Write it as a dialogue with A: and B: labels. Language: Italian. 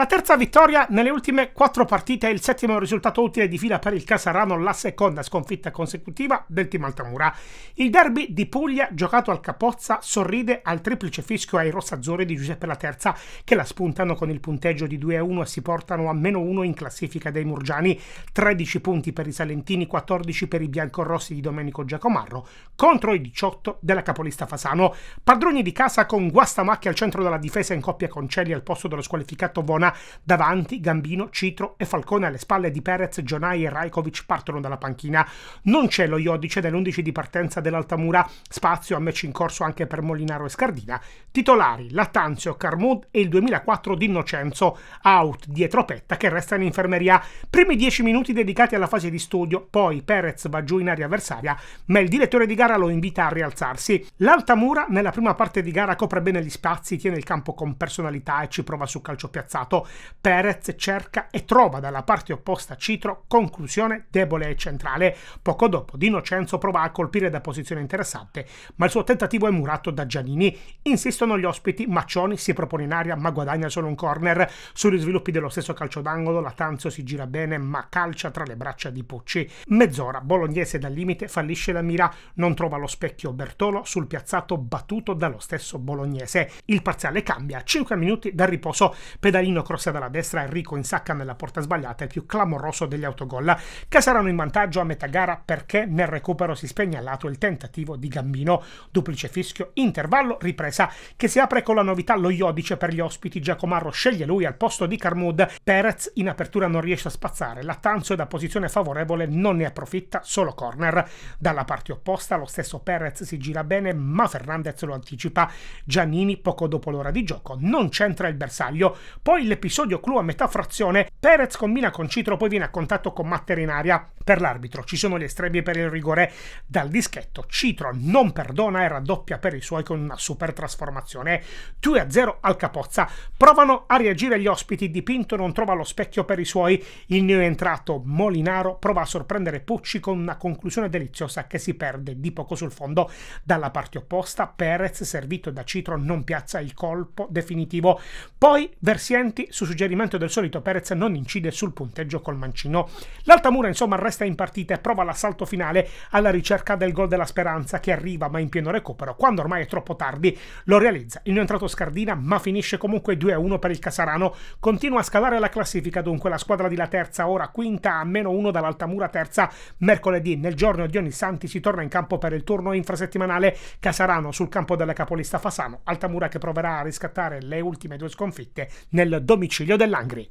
A: La terza vittoria nelle ultime quattro partite e il settimo risultato utile di fila per il Casarano, la seconda sconfitta consecutiva del team Altamura. Il derby di Puglia, giocato al Capozza, sorride al triplice fischio ai rossazzurri di Giuseppe la Terza, che la spuntano con il punteggio di 2-1 a e si portano a meno 1 in classifica dei Murgiani. 13 punti per i Salentini, 14 per i biancorossi di Domenico Giacomarro, contro i 18 della capolista Fasano. Padroni di casa con Guastamacchi al centro della difesa in coppia con Celli al posto dello squalificato Vona Davanti Gambino, Citro e Falcone alle spalle di Perez, Gianai e Rajkovic partono dalla panchina. Non c'è lo Iodice dell'11 di partenza dell'Altamura, spazio a match in corso anche per Molinaro e Scardina. Titolari Lattanzio, Carmud e il 2004 di Innocenzo, out dietro Petta che resta in infermeria. Primi 10 minuti dedicati alla fase di studio, poi Perez va giù in aria avversaria, ma il direttore di gara lo invita a rialzarsi. L'Altamura nella prima parte di gara copre bene gli spazi, tiene il campo con personalità e ci prova su calcio piazzato mercato, Perez cerca e trova dalla parte opposta Citro conclusione debole e centrale. Poco dopo Di Nocenzo prova a colpire da posizione interessante, ma il suo tentativo è murato da Giannini. Insistono gli ospiti, Maccioni si propone in aria ma guadagna solo un corner. Sugli sviluppi dello stesso calcio d'angolo Latanzio si gira bene ma calcia tra le braccia di Pucci. Mezz'ora, Bolognese dal limite fallisce la mira, non trova lo specchio Bertolo sul piazzato battuto dallo stesso Bolognese. Il parziale cambia, 5 minuti dal riposo, Pedalino Danilo cross dalla destra, Enrico insacca nella porta sbagliata, il più clamoroso degli autogol, che saranno in vantaggio a metà gara perché nel recupero si spegne a lato il tentativo di Gambino, duplice fischio, intervallo, ripresa, che si apre con la novità lo Iodice per gli ospiti, Giacomarro sceglie lui al posto di Carmud, Perez in apertura non riesce a spazzare, Lattanzio da posizione favorevole non ne approfitta, solo corner. Dalla parte opposta lo stesso Perez si gira bene, ma Fernandez lo anticipa, Giannini poco dopo l'ora di gioco non centra il bersaglio, poi nell'episodio clou a metà frazione Perez combina con Citro, poi viene a contatto con Matter in aria. Per l'arbitro ci sono gli estremi per il rigore dal dischetto. Citro non perdona e raddoppia per i suoi con una super trasformazione. 2-0 al capozza. Provano a reagire gli ospiti. Dipinto non trova lo specchio per i suoi. Il entrato Molinaro prova a sorprendere Pucci con una conclusione deliziosa che si perde di poco sul fondo. Dalla parte opposta, Perez, servito da Citro, non piazza il colpo definitivo. Poi Versienti punti, su suggerimento del solito Perez non incide sul punteggio col mancino. L'Altamura insomma resta in partita e prova l'assalto finale alla ricerca del gol della speranza che arriva ma in pieno recupero quando ormai è troppo tardi lo realizza. Il non entrato Scardina ma finisce comunque 2-1 per il Casarano. Continua a scalare la classifica dunque la squadra di La Terza ora quinta a meno 1 dall'Altamura Terza mercoledì nel giorno di ogni Santi si torna in campo per il turno infrasettimanale Casarano sul campo della capolista Fasano. Altamura che proverà a riscattare le ultime due sconfitte nel domicilio dell'Angri.